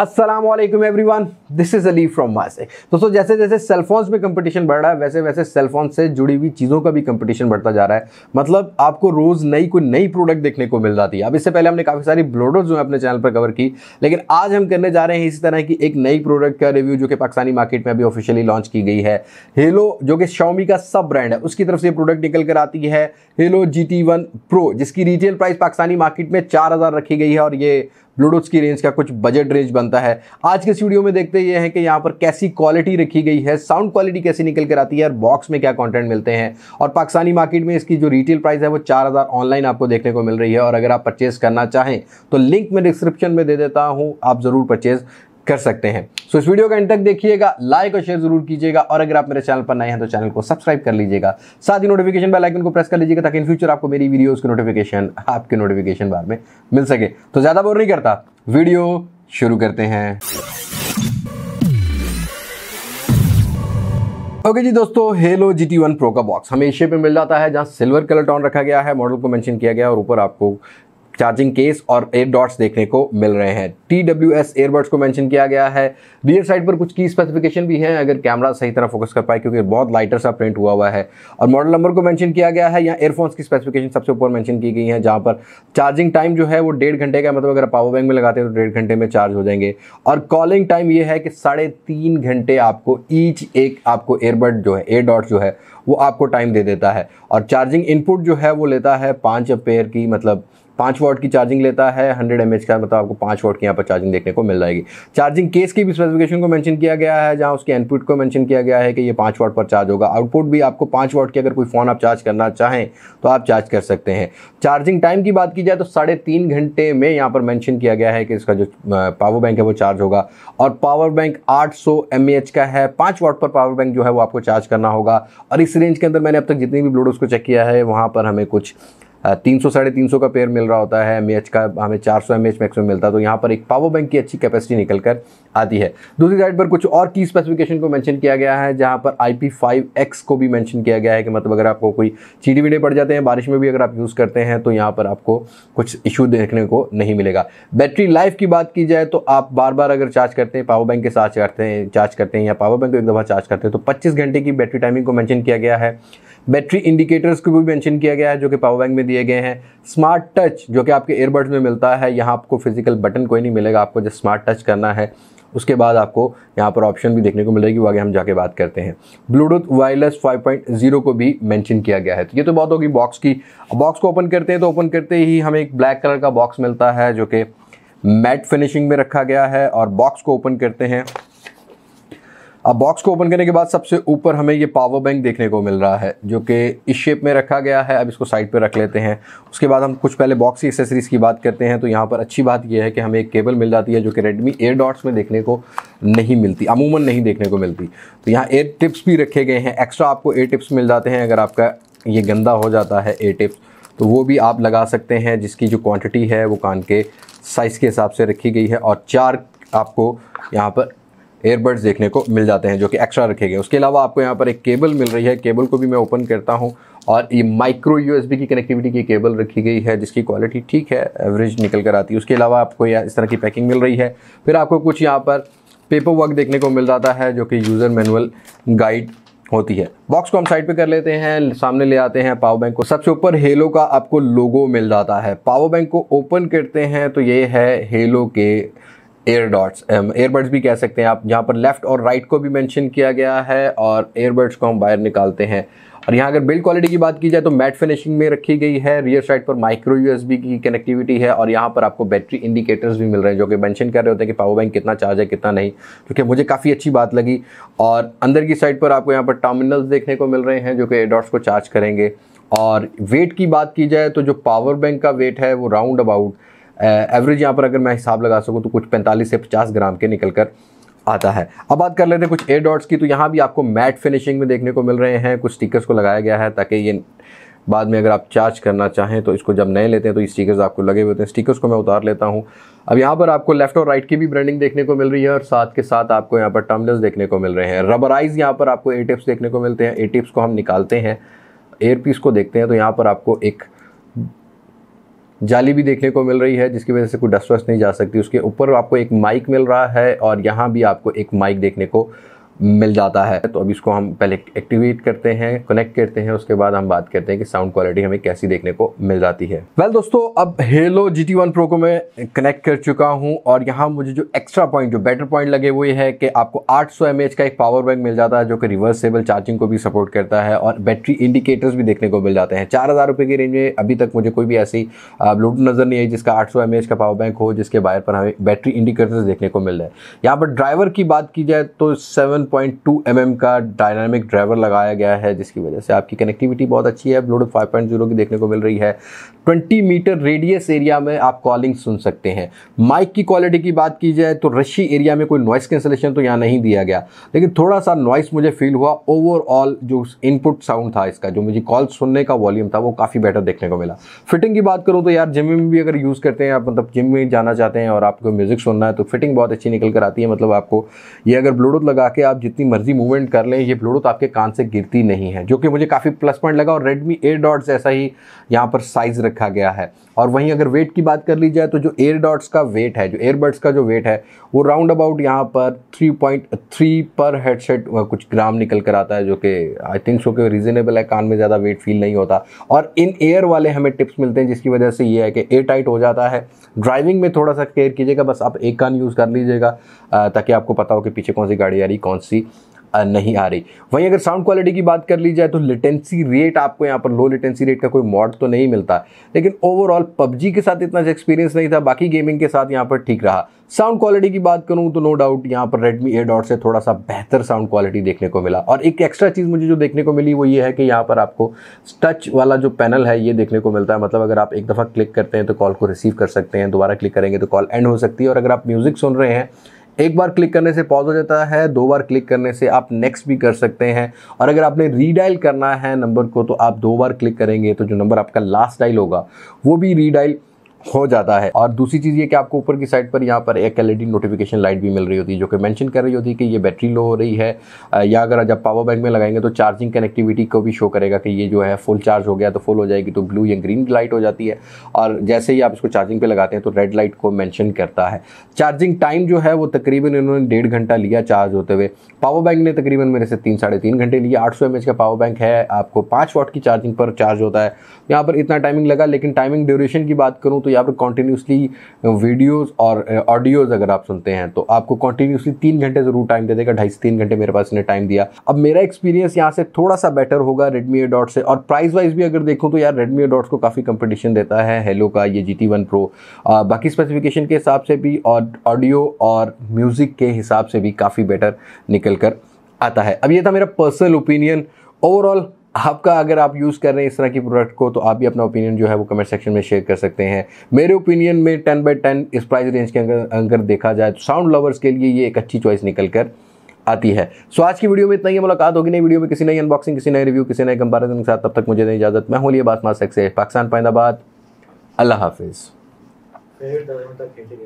Aslam everyone this is Ali from मासे दोस्तों जैसे जैसे सेलफोन्स में कंपटीशन बढ़ रहा है वैसे वैसे सेलफोन से जुड़ी हुई चीज़ों का भी कंपटीशन बढ़ता जा रहा है मतलब आपको रोज़ नई कोई नई प्रोडक्ट देखने को मिल जाती है अब इससे पहले हमने काफ़ी सारी ब्लोडर जो है अपने चैनल पर कवर की लेकिन आज हम करने जा रहे हैं इसी तरह की एक नई प्रोडक्ट का रिव्यू जो कि पाकिस्तानी मार्केट में अभी ऑफिशियली लॉन्च की गई है हेलो जो कि शाओमी का सब ब्रांड है उसकी तरफ से प्रोडक्ट निकल कर आती है Haylou G T one pro जिसकी रिटेल प्राइस पाकिस्तानी मार्केट में चार हज़ार रखी गई है और ये ब्लूटूथ की रेंज का कुछ बजट रेंज बनता है आज के स्टूडियो में देखते ये है कि यहाँ पर कैसी क्वालिटी रखी गई है साउंड क्वालिटी कैसी निकल कर आती है और बॉक्स में क्या कॉन्टेंट मिलते हैं और पाकिस्तानी मार्केट में इसकी जो रिटेल प्राइस है वो चार हज़ार ऑनलाइन आपको देखने को मिल रही है और अगर आप परचेज़ करना चाहें तो लिंक मैं डिस्क्रिप्शन में दे देता हूँ आप ज़रूर परचेज़ कर सकते हैं सो so, इस वीडियो का अंत तक देखिएगा लाइक और शेयर जरूर कीजिएगा और अगर आप मेरे चैनल पर नए हैं तो चैनल को सब्सक्राइब कर लीजिएगा साथ ही नोटिफिकेशन बेल आइकन को प्रेस कर लीजिएगा ताकि इन फ्यूचर आपको मेरी वीडियोस की नोटिफिकेशन आपके नोटिफिकेशन बार में मिल सके तो ज़्यादा बोर नहीं करता वीडियो शुरू करते हैं ओके okay जी दोस्तों Haylou G T one pro का बॉक्स हमें एशिया पे मिल जाता है जहाँ सिल्वर कलर टॉन रखा गया है मॉडल को मेंशन किया गया है और ऊपर आपको चार्जिंग केस और एयर डॉट्स देखने को मिल रहे हैं टी डब्ल्यू एस एयरबड्स को मेंशन किया गया है रियर साइड पर कुछ की स्पेसिफिकेशन भी है अगर कैमरा सही तरह फोकस कर पाए क्योंकि बहुत लाइटर सा प्रिंट हुआ हुआ है और मॉडल नंबर को मेंशन किया गया है या एयरफोन्स की स्पेसिफिकेशन सबसे ऊपर मेंशन की गई है जहाँ पर चार्जिंग टाइम जो है वो डेढ़ घंटे का मतलब अगर पावर बैंक में लगाते हैं तो डेढ़ घंटे में चार्ज हो जाएंगे और कॉलिंग टाइम ये है कि साढ़े तीन घंटे आपको ईच एक आपको एयरबड जो है एयर डॉट जो है वो आपको टाइम दे देता है और चार्जिंग इनपुट जो है वो लेता है पाँच पेयर की मतलब पाँच वॉट की चार्जिंग लेता है हंड्रेड एम का मतलब आपको पाँच वॉट की यहाँ पर चार्जिंग देखने को मिल जाएगी चार्जिंग केस की भी स्पेसिफिकेशन को मैंशन किया गया है जहाँ उसके इनपुट को मैंशन किया गया है कि ये पाँच वॉट पर चार्ज होगा आउटपुट भी आपको पाँच वॉट की अगर कोई फ़ोन आप चार्ज करना चाहें तो आप चार्ज कर सकते हैं चार्जिंग टाइम की बात की जाए तो साढ़े तीन घंटे में यहाँ पर मैंशन किया गया है कि इसका जो पावर बैंक है वो चार्ज होगा और पावर बैंक आठ सौ का है पाँच वाट पर पावर बैंक जो है वो आपको चार्ज करना होगा और इस रेंज के अंदर मैंने अब तक जितनी भी ब्लूटूथ को चेक किया है वहाँ पर हमें कुछ तीन सौ साढ़े तीन सौ का पेयर मिल रहा होता है एम का हमें चार सौ एम एच मैक्सिमम मिलता है तो यहाँ पर एक पावर बैंक की अच्छी कैपेसिटी निकल कर आती है दूसरी साइड पर कुछ और की स्पेसिफिकेशन को मेंशन किया गया है जहाँ पर आई पी फाइव एक्स को भी मेंशन किया गया है कि मतलब अगर आपको कोई चीड़ी वीड़े पड़ जाते हैं बारिश में भी अगर आप यूज़ करते हैं तो यहाँ पर आपको कुछ इशू देखने को नहीं मिलेगा बैटरी लाइफ की बात की जाए तो आप बार बार अगर चार्ज करते हैं पावर बैंक के साथ करते हैं चार्ज करते हैं या पावर बैंक को एक दफ़ा चार्ज करते हैं तो पच्चीस घंटे की बैटरी टाइमिंग को मैंशन किया गया है बैटरी इंडिकेटर्स को भी मेंशन किया गया है जो कि पावर बैंक में दिए गए हैं स्मार्ट टच जो कि आपके एयरबड्स में मिलता है यहाँ आपको फिजिकल बटन कोई नहीं मिलेगा आपको जस्ट स्मार्ट टच करना है उसके बाद आपको यहाँ पर ऑप्शन भी देखने को मिलेगी वो आगे हम जाके बात करते हैं ब्लूटूथ वायरलेस 5.0 को भी मेंशन किया गया है तो ये तो बहुत होगी बॉक्स की बॉक्स को ओपन करते हैं तो ओपन करते ही हमें एक ब्लैक कलर का बॉक्स मिलता है जो कि मैट फिनिशिंग में रखा गया है और बॉक्स को ओपन करते हैं अब बॉक्स को ओपन करने के बाद सबसे ऊपर हमें ये पावर बैंक देखने को मिल रहा है जो कि इस शेप में रखा गया है अब इसको साइड पर रख लेते हैं उसके बाद हम कुछ पहले बॉक्स की एक्सेसरीज़ की बात करते हैं तो यहाँ पर अच्छी बात यह है कि हमें एक केबल मिल जाती है जो कि रेडमी एयर डॉट्स में देखने को नहीं मिलती अमूमन नहीं देखने को मिलती तो यहाँ एयर टिप्स भी रखे गए हैं एक्स्ट्रा आपको एयर टिप्स मिल जाते हैं अगर आपका ये गंदा हो जाता है एयर टिप्स तो वो भी आप लगा सकते हैं जिसकी जो क्वान्टिटी है वो कान के साइज़ के हिसाब से रखी गई है और चार आपको यहाँ पर एयरबड्स देखने को मिल जाते हैं जो कि एक्स्ट्रा रखे गए उसके अलावा आपको यहाँ पर एक केबल मिल रही है केबल को भी मैं ओपन करता हूँ और ये माइक्रो यूएसबी की कनेक्टिविटी की केबल रखी गई है जिसकी क्वालिटी ठीक है एवरेज निकल कर आती है उसके अलावा आपको यह इस तरह की पैकिंग मिल रही है फिर आपको कुछ यहाँ पर पेपर वर्क देखने को मिल जाता है जो कि यूज़र मैनुअल गाइड होती है बॉक्स को हम साइड पे कर लेते हैं सामने ले आते हैं पावर बैंक को सबसे ऊपर हेलो का आपको लोगो मिल जाता है पावर बैंक को ओपन करते हैं तो ये है हेलो के एयर डॉट्स एयरबड्स भी कह सकते हैं आप यहाँ पर लेफ़्ट और राइट right को भी मेंशन किया गया है और एयरबड्स को हम बाहर निकालते हैं और यहाँ अगर बिल्ड क्वालिटी की बात की जाए तो मैट फिनिशिंग में रखी गई है रियर साइड पर माइक्रो यूएसबी की कनेक्टिविटी है और यहाँ पर आपको बैटरी इंडिकेटर्स भी मिल रहे हैं जो कि मेंशन कर रहे होते हैं कि पावर बैंक कितना चार्ज है कितना नहीं क्योंकि मुझे काफ़ी अच्छी बात लगी और अंदर की साइड पर आपको यहाँ पर टर्मिनल्स देखने को मिल रहे हैं जो कि एडॉट्स को चार्ज करेंगे और वेट की बात की जाए तो जो पावर बैंक का वेट है वो राउंड अबाउट एवरेज यहाँ पर अगर मैं हिसाब लगा सकूँ तो कुछ पैंतालीस से पचास ग्राम के निकल कर आता है अब बात कर लेते हैं कुछ ए डॉट्स की तो यहाँ भी आपको मैट फिनिशिंग में देखने को मिल रहे हैं कुछ स्टिकर्स को लगाया गया है ताकि ये बाद में अगर आप चार्ज करना चाहें तो इसको जब नए लेते हैं तो ये स्टिकर्स आपको लगे हुए होते हैं स्टिकर्स को मैं उतार लेता हूँ अब यहाँ पर आपको लेफ्ट और राइट की भी ब्रांडिंग देखने को मिल रही है और साथ के साथ आपको यहाँ पर टर्मलर्स देखने को मिल रहे हैं रबराइज यहाँ पर आपको ए टिप्स देखने को मिलते हैं ए टिप्स को हम निकालते हैं एयर पीस को देखते हैं तो यहाँ पर आपको एक जाली भी देखने को मिल रही है जिसकी वजह से कोई डस्ट वस्ट नहीं जा सकती उसके ऊपर आपको एक माइक मिल रहा है और यहाँ भी आपको एक माइक देखने को मिल जाता है तो अब इसको हम पहले एक्टिवेट करते हैं कनेक्ट करते हैं उसके बाद हम बात करते हैं कि साउंड क्वालिटी हमें कैसी देखने को मिल जाती है वेल well, दोस्तों अब Haylou G T one pro को मैं कनेक्ट कर चुका हूँ और यहाँ मुझे जो एक्स्ट्रा पॉइंट जो बेटर पॉइंट लगे वो ये है कि आपको आठ सौ का एक पावर बैंक मिल जाता है जो कि रिवर्सेबल चार्जिंग को भी सपोर्ट करता है और बैटरी इंडिकेटर्स भी देखने को मिल जाते हैं चार हज़ार रुपये की रेंज में अभी तक मुझे कोई भी ऐसी ब्लूटूथ नज़र नहीं आई जिसका आठ सौ का पावर बैंक हो जिसके बाहर पर हमें बैटरी इंडिकेटर्स देखने को मिल रहा है यहाँ पर ड्राइवर की बात की जाए तो सेवन 7.2 mm का डायनामिक ड्राइवर लगाया गया है जिसकी वजह से आपकी कनेक्टिविटी बहुत अच्छी है ब्लूटूथ 5.0 की देखने को मिल रही है 20 मीटर रेडियस एरिया में आप कॉलिंग सुन सकते हैं माइक की क्वालिटी की बात की जाए तो रशी एरिया में कोई नॉइस कैंसलेशन तो यहाँ नहीं दिया गया लेकिन थोड़ा सा नॉइस मुझे फील हुआ ओवरऑल जो इनपुट साउंड था इसका जो मुझे कॉल सुनने का वॉल्यूम था वो काफ़ी बेटर देखने को मिला फिटिंग की बात करूँ तो यार जिम में भी अगर यूज़ करते हैं आप मतलब जिम में जाना चाहते हैं और आपको म्यूज़िक सुनना है तो फिटिंग बहुत अच्छी निकल कर आती है मतलब आपको ये अगर ब्लूटूथ लगा के आप आप जितनी मर्जी मूवमेंट कर लें ये ब्लूटूथ आपके कान से गिरती नहीं है जो कि मुझे काफ़ी प्लस पॉइंट लगा और रेडमी एयर डॉट्स ऐसा ही यहाँ पर साइज़ रखा गया है और वहीं अगर वेट की बात कर ली जाए तो जो एयर डॉट्स का वेट है जो एयरबड्स का जो वेट है वो राउंड अबाउट यहाँ पर थ्री पर हेडसेट कुछ ग्राम निकल कर आता है जो कि आई थिंक सो के रीज़नेबल है कान में ज़्यादा वेट फील नहीं होता और इन एयर वाले हमें टिप्स मिलते हैं जिसकी वजह से ये है कि एयर टाइट हो जाता है ड्राइविंग में थोड़ा सा केयर कीजिएगा बस आप एक कान यूज़ कर लीजिएगा ताकि आपको पता हो कि पीछे कौन सी गाड़ी आ रही कौन सी नहीं आ रही वहीं अगर साउंड क्वालिटी की बात कर ली जाए तो लिटेंसी रेट आपको यहाँ पर लो लिटेंसी रेट का कोई मॉड तो नहीं मिलता लेकिन ओवरऑल पबजी के साथ इतना एक्सपीरियंस नहीं था बाकी गेमिंग के साथ यहाँ पर ठीक रहा साउंड क्वालिटी की बात करूँ तो नो डाउट यहाँ पर रेडमी ए डॉट से थोड़ा सा बेहतर साउंड क्वालिटी देखने को मिला और एक एक्स्ट्रा चीज़ मुझे जो देखने को मिली वो ये है कि यहाँ पर आपको टच वाला जो पैनल है ये देखने को मिलता है मतलब अगर आप एक दफ़ा क्लिक करते हैं तो कॉल को रिसीव कर सकते हैं दोबारा क्लिक करेंगे तो कॉल एंड हो सकती है और अगर आप म्यूज़िक सुन रहे हैं एक बार क्लिक करने से पॉज हो जाता है दो बार क्लिक करने से आप नेक्स्ट भी कर सकते हैं और अगर आपने रीडाइल करना है नंबर को तो आप दो बार क्लिक करेंगे तो जो नंबर आपका लास्ट डायल होगा वो भी रीडाइल हो जाता है और दूसरी चीज़ ये कि आपको ऊपर की साइड पर यहाँ पर एक एल नोटिफिकेशन लाइट भी मिल रही होती है जो कि मैंशन कर रही होती है कि ये बैटरी लो हो रही है या अगर जब पावर बैंक में लगाएंगे तो चार्जिंग कनेक्टिविटी को भी शो करेगा कि ये जो है फुल चार्ज हो गया तो फुल हो जाएगी तो ब्लू या ग्रीन लाइट हो जाती है और जैसे ही आप इसको चार्जिंग पे लगाते हैं तो रेड लाइट को मैंशन करता है चार्जिंग टाइम जो है वो तकरीबन इन्होंने डेढ़ घंटा लिया चार्ज होते हुए पावर बैंक ने तकरीबन मेरे से तीन साढ़े तीन घंटे लिए आठ सौ का पावर बैंक है आपको पाँच वाट की चार्जिंग पर चार्ज होता है यहाँ पर इतना टाइमिंग लगा लेकिन टाइमिंग ड्यूरेशन की बात करूँ तो यहाँ पर कॉन्टीन्यूसली वीडियोज़ और ऑडियोज़ अगर आप सुनते हैं तो आपको कॉन्टीन्यूसली तीन घंटे ज़रूर टाइम दे देगा ढाई से तीन घंटे मेरे पास इन्हें टाइम दिया अब मेरा एक्सपीरियंस यहाँ से थोड़ा सा बेटर होगा रेडमी ए डॉट से और प्राइस वाइज भी अगर देखूँ तो यार रेडमी ए डॉट्स को काफ़ी कंपटीशन देता है हेलो का ये जी टी वन प्रो बाकी स्पेसिफिकेशन के हिसाब से भी और ऑडियो और म्यूज़िक के हिसाब से भी काफ़ी बेटर निकल कर आता है अब ये था मेरा पर्सनल ओपिनियन ओवरऑल आपका अगर आप यूज़ कर रहे हैं इस तरह की प्रोडक्ट को तो आप भी अपना ओपिनियन जो है वो कमेंट सेक्शन में शेयर कर सकते हैं मेरे ओपिनियन में टेन बाई टेन इस प्राइस रेंज के अंदर अंदर देखा जाए तो साउंड लवर्स के लिए ये एक अच्छी चॉइस निकल कर आती है सो so, आज की वीडियो में इतना ही मुलाकात होगी नई वीडियो में किसी नई अनबॉक्सिंग किसी नए रिव्यू किसी नए कंपेरिजन के साथ तब तक मुझे नहीं इजाजत मैं होली बात मास्क से पाकिस्तान पाइंदाबाद अल्लाह हाफिज़